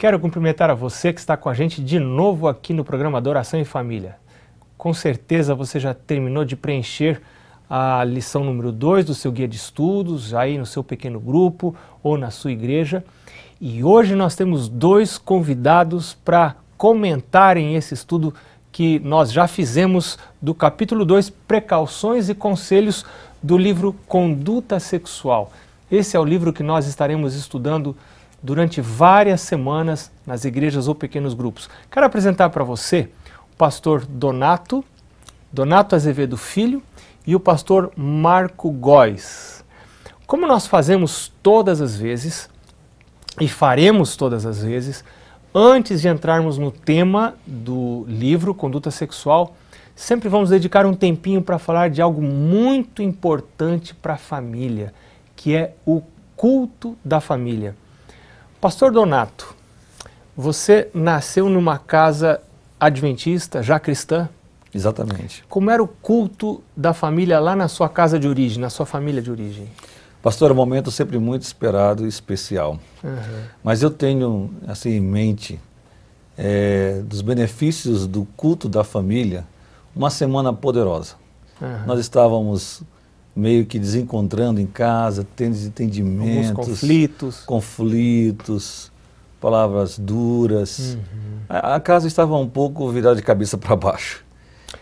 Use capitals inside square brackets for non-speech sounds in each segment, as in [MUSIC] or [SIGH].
Quero cumprimentar a você que está com a gente de novo aqui no programa Adoração e Família. Com certeza você já terminou de preencher a lição número 2 do seu guia de estudos, aí no seu pequeno grupo ou na sua igreja. E hoje nós temos dois convidados para comentarem esse estudo que nós já fizemos do capítulo 2, Precauções e Conselhos do livro Conduta Sexual. Esse é o livro que nós estaremos estudando durante várias semanas nas igrejas ou pequenos grupos. Quero apresentar para você o pastor Donato, Donato Azevedo Filho e o pastor Marco Góes. Como nós fazemos todas as vezes, e faremos todas as vezes, antes de entrarmos no tema do livro Conduta Sexual, sempre vamos dedicar um tempinho para falar de algo muito importante para a família, que é o culto da família. Pastor Donato, você nasceu numa casa adventista, já cristã? Exatamente. Como era o culto da família lá na sua casa de origem, na sua família de origem? Pastor, é um momento sempre muito esperado e especial. Uhum. Mas eu tenho assim em mente é, dos benefícios do culto da família, uma semana poderosa. Uhum. Nós estávamos meio que desencontrando em casa, tendo entendimentos. Alguns conflitos. Conflitos, palavras duras. Uhum. A, a, casa estava um pouco virada de cabeça para baixo.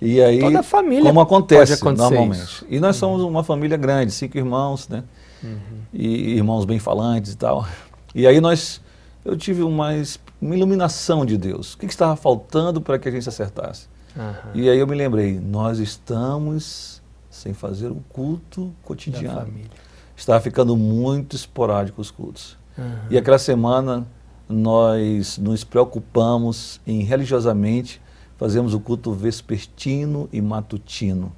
E aí, Toda a família como acontece normalmente. Isso. E nós uhum. somos uma família grande, cinco irmãos, né? Uhum. E irmãos bem falantes e tal. E aí nós, eu tive uma, uma iluminação de Deus. O que, que estava faltando para que a gente acertasse? E aí eu me lembrei, nós estamos sem fazer o culto cotidiano. Estava ficando muito esporádico os cultos. Uhum. E aquela semana nós nos preocupamos em religiosamente fazemos o culto vespertino e matutino.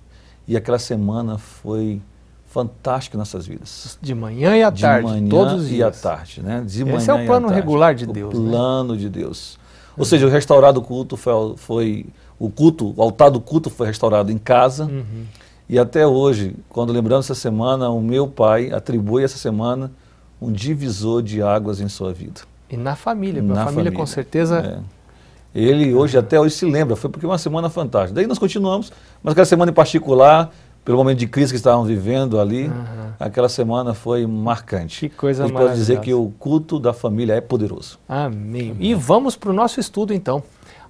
E aquela semana foi fantástica em nossas vidas. De manhã e à de tarde, manhã todos os dias. e à tarde, né? De Esse manhã Esse é o plano regular de Deus. O né? plano né? de Deus. Ou uhum. seja, o restaurado culto foi, foi, o culto, o altar do culto foi restaurado em casa. Uhum. E até hoje, quando lembramos essa semana, o meu pai atribui essa semana um divisor de águas em sua vida. E na família, na família, família, com certeza. É. Ele hoje, até hoje, se lembra, foi porque uma semana fantástica. Daí nós continuamos, mas aquela semana em particular, pelo momento de crise que estavam vivendo ali, uhum. aquela semana foi marcante. Que coisa maravilhosa. pode dizer que o culto da família é poderoso. Amém. Amém. E vamos para o nosso estudo então.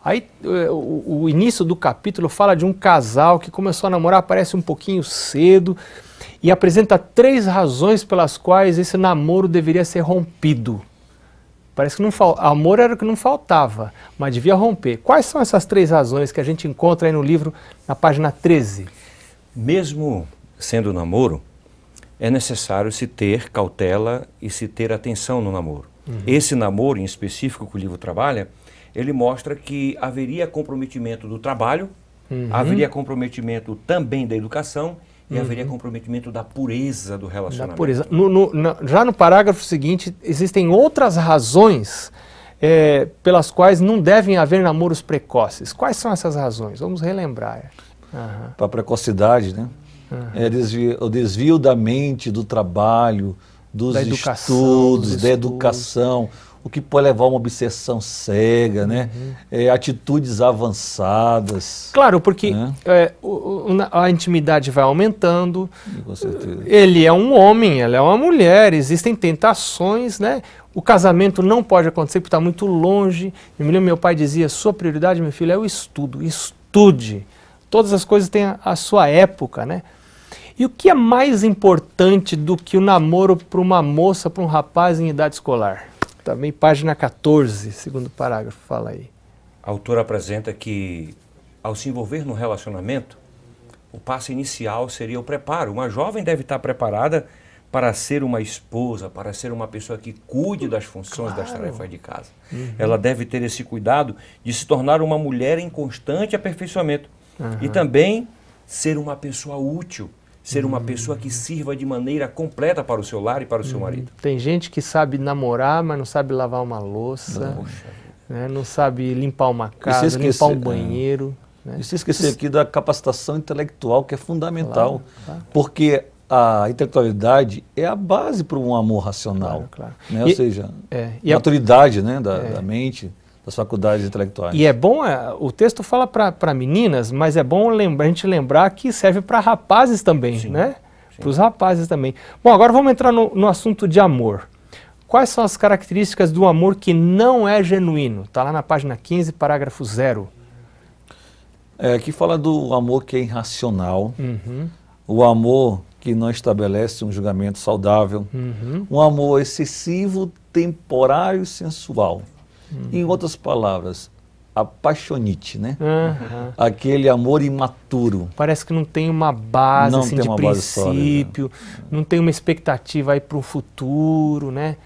Aí eh, o, o início do capítulo fala de um casal que começou a namorar, parece um pouquinho cedo, e apresenta três razões pelas quais esse namoro deveria ser rompido. Parece que não fal... amor era o que não faltava, mas devia romper. Quais são essas três razões que a gente encontra aí no livro, na página 13? Mesmo sendo namoro, é necessário se ter cautela e se ter atenção no namoro. Uhum. Esse namoro em específico que o livro trabalha ele mostra que haveria comprometimento do trabalho, uhum. haveria comprometimento também da educação e uhum. haveria comprometimento da pureza do relacionamento. Da pureza. No, no, na, já no parágrafo seguinte, existem outras razões é, pelas quais não devem haver namoros precoces. Quais são essas razões? Vamos relembrar. Uhum. Para a precocidade, né? É desvio, o desvio da mente, do trabalho, dos da estudos, estudos, da educação o que pode levar a uma obsessão cega, né? Uhum. É, atitudes avançadas. Claro, porque né? é, o, o, a intimidade vai aumentando. Com certeza. Ele é um homem, ela é uma mulher, existem tentações, né? O casamento não pode acontecer porque está muito longe. Eu me lembro, meu pai dizia, sua prioridade, meu filho, é o estudo, estude. Todas as coisas têm a, a sua época, né? E o que é mais importante do que o namoro para uma moça, para um rapaz em idade escolar? Também tá página 14, segundo parágrafo, fala aí. A autora apresenta que, ao se envolver no relacionamento, o passo inicial seria o preparo. Uma jovem deve estar preparada para ser uma esposa, para ser uma pessoa que cuide das funções, claro. das tarefas de casa. Uhum. Ela deve ter esse cuidado de se tornar uma mulher em constante aperfeiçoamento. Uhum. E também ser uma pessoa útil ser uma pessoa que sirva de maneira completa para o seu lar e para o seu uhum. marido. Tem gente que sabe namorar, mas não sabe lavar uma louça, não, né? não sabe limpar uma casa, esquecer, limpar um banheiro. É. Né? E se esquecer aqui da capacitação intelectual, que é fundamental, claro, claro. porque a intelectualidade é a base para um amor racional. Claro, né? Ou seja, é, maturidade a, né? da, é, da mente das faculdades intelectuais. E é bom, é, o texto fala para meninas, mas é bom lembra, a gente lembrar que serve para rapazes também, sim, né? Para os rapazes também. Bom, agora vamos entrar no, no, assunto de amor. Quais são as características do amor que não é genuíno? Está lá na página 15, parágrafo 0. É, que fala do amor que é irracional, uhum. o amor que não estabelece um julgamento saudável, uhum. um amor excessivo, temporário e sensual. Uhum. Em outras palavras, apaixonite, né? Uhum. Aquele amor imaturo. Parece que não tem uma base não assim, de princípio, sólida. não tem uma expectativa aí para o futuro, né?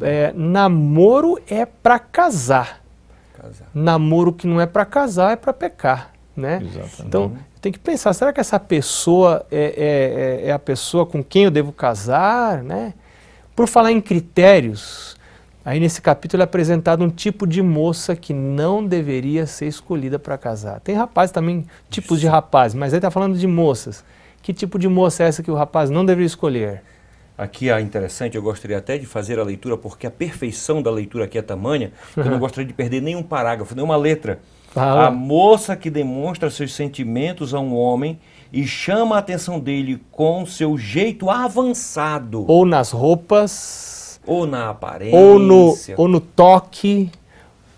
É, namoro é para casar. casar. Namoro que não é para casar é para pecar, né? Exatamente. Então tem que pensar, será que essa pessoa é, é, é, é a pessoa com quem eu devo casar, né? Por falar em critérios, Aí nesse capítulo é apresentado um tipo de moça que não deveria ser escolhida para casar. Tem rapaz também, tipos de rapaz, mas aí está falando de moças. Que tipo de moça é essa que o rapaz não deveria escolher? Aqui é interessante, eu gostaria até de fazer a leitura, porque a perfeição da leitura aqui é tamanha, que eu não [LAUGHS] gostaria de perder nenhum parágrafo, nenhuma letra. Ah. A moça que demonstra seus sentimentos a um homem e chama a atenção dele com seu jeito avançado. Ou nas roupas ou na aparência. Ou no, ou no toque.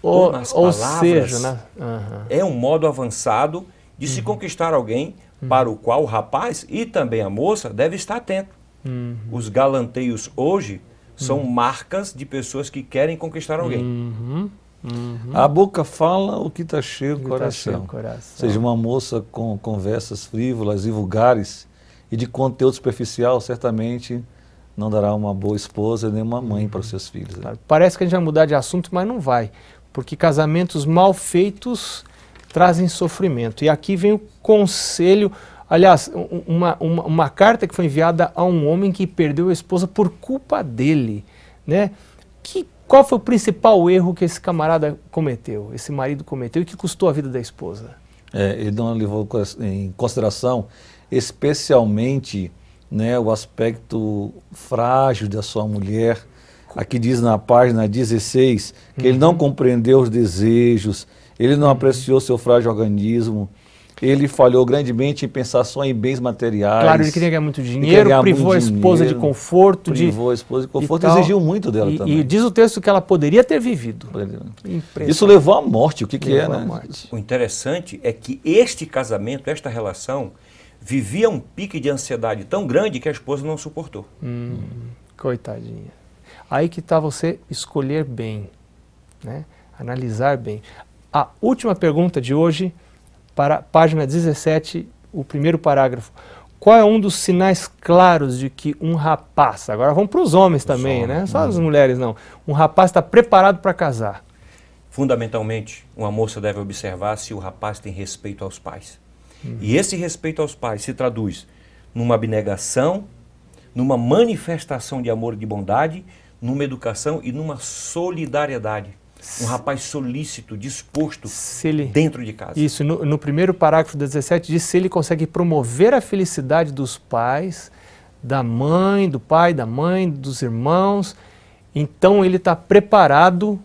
Ou, ou nas ou palavras. Seja, né? uhum. É um modo avançado de uhum. se conquistar alguém uhum. para o qual o rapaz e também a moça deve estar atento. Uhum. Os galanteios hoje são uhum. marcas de pessoas que querem conquistar alguém. Uhum. A boca fala o que está cheio do tá coração. Seja uma moça com conversas frívolas e vulgares e de conteúdo superficial, certamente não dará uma boa esposa nem uma mãe para os uhum. seus filhos. Né? Parece que a gente vai mudar de assunto, mas não vai, porque casamentos mal feitos trazem sofrimento. E aqui vem o conselho, aliás, uma, uma, uma carta que foi enviada a um homem que perdeu a esposa por culpa dele. Né? Que, qual foi o principal erro que esse camarada cometeu, esse marido cometeu e que custou a vida da esposa? É, ele não levou em consideração especialmente né, o aspecto frágil da sua mulher. Aqui diz na página 16 que uhum. ele não uhum. compreendeu os desejos, ele não apreciou seu frágil organismo, ele falhou grandemente em pensar só em bens materiais. Claro, ele queria ganhar muito dinheiro, ganhar privou muito a esposa dinheiro, de conforto. Privou de, a esposa de conforto, exigiu muito dela e, também. E diz o texto que ela poderia ter vivido. Isso levou à morte, o que, que é, né? O interessante é que este casamento, esta relação, vivia um pique de ansiedade tão grande que a esposa não suportou. Hum, coitadinha. Aí que está você escolher bem, né? analisar bem. A última pergunta de hoje, para página 17, o primeiro parágrafo. Qual é um dos sinais claros de que um rapaz, agora vamos para os homens também, né? homens, né? Só as mulheres não. Um rapaz está preparado para casar. Fundamentalmente, uma moça deve observar se o rapaz tem respeito aos pais. Uhum. E esse respeito aos pais se traduz numa abnegação, numa manifestação de amor e de bondade, numa educação e numa solidariedade. Um rapaz solícito, disposto ele, dentro de casa. Isso, no, no, primeiro parágrafo 17 diz se ele consegue promover a felicidade dos pais, da mãe, do pai, da mãe, dos irmãos, então ele está preparado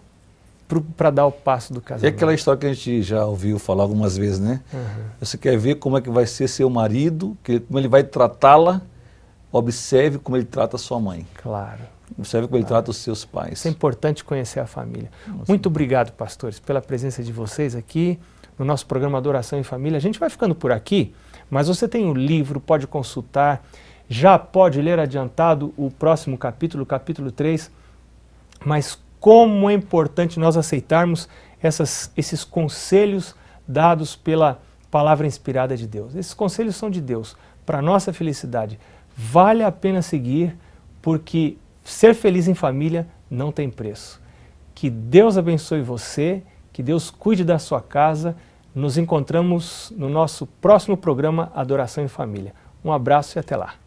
para dar o passo do casamento. É aquela história que a gente já ouviu falar algumas vezes, né? Uhum. Você quer ver como é que vai ser seu marido, que, como ele vai tratá-la, observe como ele trata sua mãe. Claro. Observe como ele trata os seus pais. Isso é importante conhecer a família. Nossa. Muito obrigado, pastores, pela presença de vocês aqui no nosso programa Adoração em Família. A gente vai ficando por aqui, mas você tem o um livro, pode consultar, já pode ler adiantado o próximo capítulo, capítulo 3. Mas como é importante nós aceitarmos essas, esses conselhos dados pela palavra inspirada de Deus. Esses conselhos são de Deus para nossa felicidade. Vale a pena seguir, porque ser feliz em família não tem preço. Que Deus abençoe você, que Deus cuide da sua casa. Nos encontramos no nosso próximo programa Adoração em Família. Um abraço e até lá.